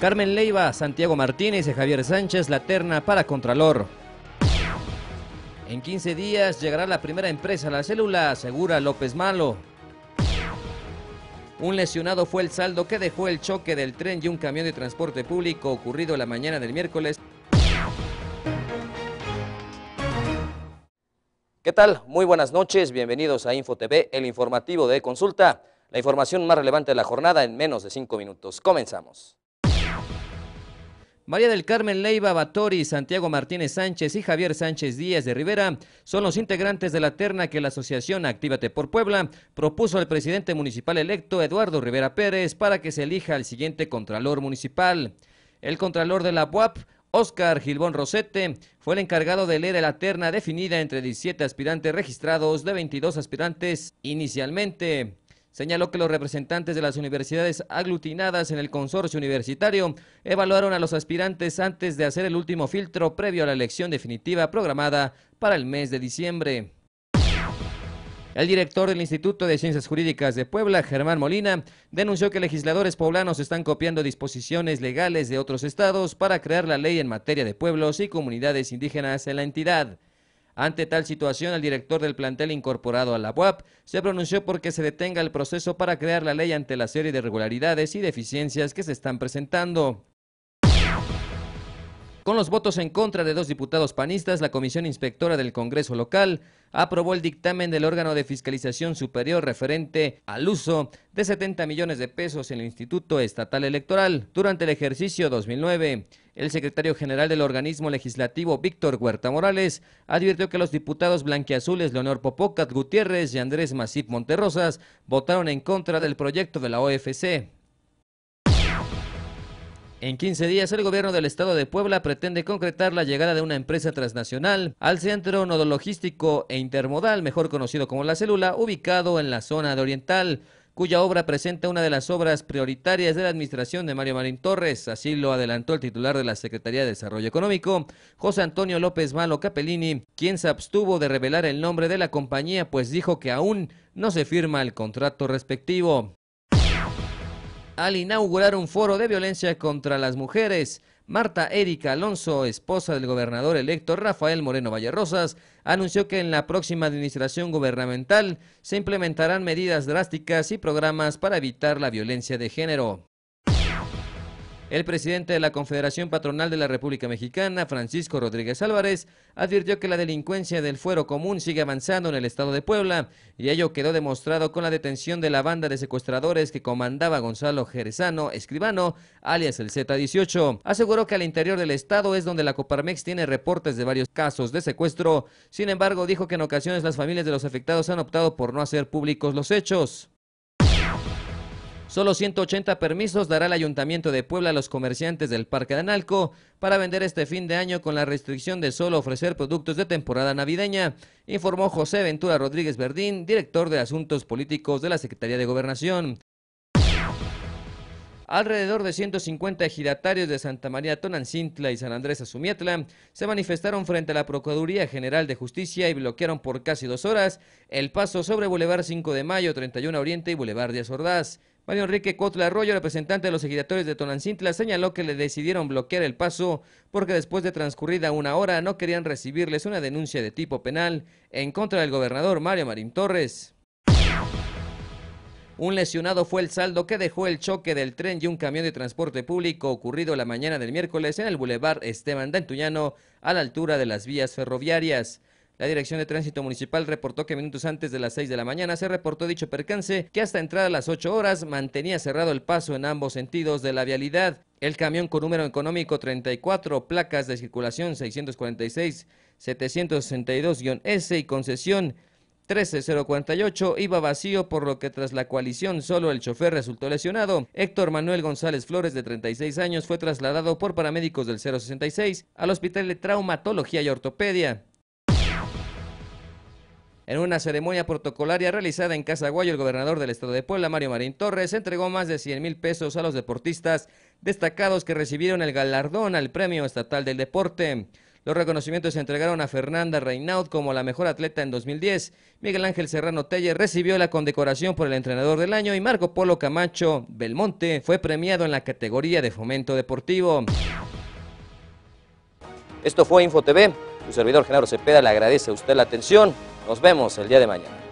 Carmen Leiva, Santiago Martínez y Javier Sánchez la terna para Contralor. En 15 días llegará la primera empresa a la célula, asegura López Malo. Un lesionado fue el saldo que dejó el choque del tren y un camión de transporte público ocurrido la mañana del miércoles. ¿Qué tal? Muy buenas noches, bienvenidos a InfoTV, el informativo de consulta. La información más relevante de la jornada en menos de 5 minutos. Comenzamos. María del Carmen Leiva Batori, Santiago Martínez Sánchez y Javier Sánchez Díaz de Rivera son los integrantes de la terna que la Asociación Actívate por Puebla propuso al presidente municipal electo Eduardo Rivera Pérez para que se elija al siguiente Contralor Municipal. El Contralor de la UAP, Oscar Gilbón Rosete, fue el encargado de leer la terna definida entre 17 aspirantes registrados de 22 aspirantes inicialmente señaló que los representantes de las universidades aglutinadas en el consorcio universitario evaluaron a los aspirantes antes de hacer el último filtro previo a la elección definitiva programada para el mes de diciembre. El director del Instituto de Ciencias Jurídicas de Puebla, Germán Molina, denunció que legisladores poblanos están copiando disposiciones legales de otros estados para crear la ley en materia de pueblos y comunidades indígenas en la entidad. Ante tal situación, el director del plantel incorporado a la UAP se pronunció porque se detenga el proceso para crear la ley ante la serie de irregularidades y deficiencias que se están presentando. Con los votos en contra de dos diputados panistas, la Comisión Inspectora del Congreso Local aprobó el dictamen del órgano de fiscalización superior referente al uso de 70 millones de pesos en el Instituto Estatal Electoral durante el ejercicio 2009. El secretario general del organismo legislativo, Víctor Huerta Morales, advirtió que los diputados blanquiazules Leonor Popocat Gutiérrez y Andrés Masip Monterrosas votaron en contra del proyecto de la OFC. En 15 días, el gobierno del estado de Puebla pretende concretar la llegada de una empresa transnacional al centro nodologístico e intermodal, mejor conocido como La Célula, ubicado en la zona de Oriental, cuya obra presenta una de las obras prioritarias de la administración de Mario Marín Torres. Así lo adelantó el titular de la Secretaría de Desarrollo Económico, José Antonio López Malo Capellini, quien se abstuvo de revelar el nombre de la compañía, pues dijo que aún no se firma el contrato respectivo al inaugurar un foro de violencia contra las mujeres. Marta Erika Alonso, esposa del gobernador electo Rafael Moreno Valle Rosas, anunció que en la próxima administración gubernamental se implementarán medidas drásticas y programas para evitar la violencia de género. El presidente de la Confederación Patronal de la República Mexicana, Francisco Rodríguez Álvarez, advirtió que la delincuencia del fuero común sigue avanzando en el estado de Puebla y ello quedó demostrado con la detención de la banda de secuestradores que comandaba Gonzalo Jerezano Escribano, alias el Z18. Aseguró que al interior del estado es donde la Coparmex tiene reportes de varios casos de secuestro. Sin embargo, dijo que en ocasiones las familias de los afectados han optado por no hacer públicos los hechos. Solo 180 permisos dará el Ayuntamiento de Puebla a los comerciantes del Parque de Analco para vender este fin de año con la restricción de solo ofrecer productos de temporada navideña, informó José Ventura Rodríguez Verdín, director de Asuntos Políticos de la Secretaría de Gobernación. Alrededor de 150 ejidatarios de Santa María Tonancintla y San Andrés Azumietla se manifestaron frente a la Procuraduría General de Justicia y bloquearon por casi dos horas el paso sobre Boulevard 5 de Mayo, 31 Oriente y Boulevard Díaz Ordaz. Mario Enrique Cuautla Arroyo, representante de los ejidatarios de Tonancintla, señaló que le decidieron bloquear el paso porque después de transcurrida una hora no querían recibirles una denuncia de tipo penal en contra del gobernador Mario Marín Torres. Un lesionado fue el saldo que dejó el choque del tren y un camión de transporte público ocurrido la mañana del miércoles en el bulevar Esteban Dantuñano a la altura de las vías ferroviarias. La Dirección de Tránsito Municipal reportó que minutos antes de las 6 de la mañana se reportó dicho percance que hasta entrada a las 8 horas mantenía cerrado el paso en ambos sentidos de la vialidad. El camión con número económico 34, placas de circulación 646-762-S y concesión 13048 iba vacío, por lo que tras la coalición solo el chofer resultó lesionado. Héctor Manuel González Flores, de 36 años, fue trasladado por paramédicos del 066 al Hospital de Traumatología y Ortopedia. En una ceremonia protocolaria realizada en Casaguayo, el gobernador del estado de Puebla, Mario Marín Torres, entregó más de 100 mil pesos a los deportistas destacados que recibieron el galardón al Premio Estatal del Deporte. Los reconocimientos se entregaron a Fernanda Reinaud como la mejor atleta en 2010. Miguel Ángel Serrano Telle recibió la condecoración por el entrenador del año y Marco Polo Camacho Belmonte fue premiado en la categoría de fomento deportivo. Esto fue InfoTV. Su servidor Genaro Cepeda le agradece a usted la atención. Nos vemos el día de mañana.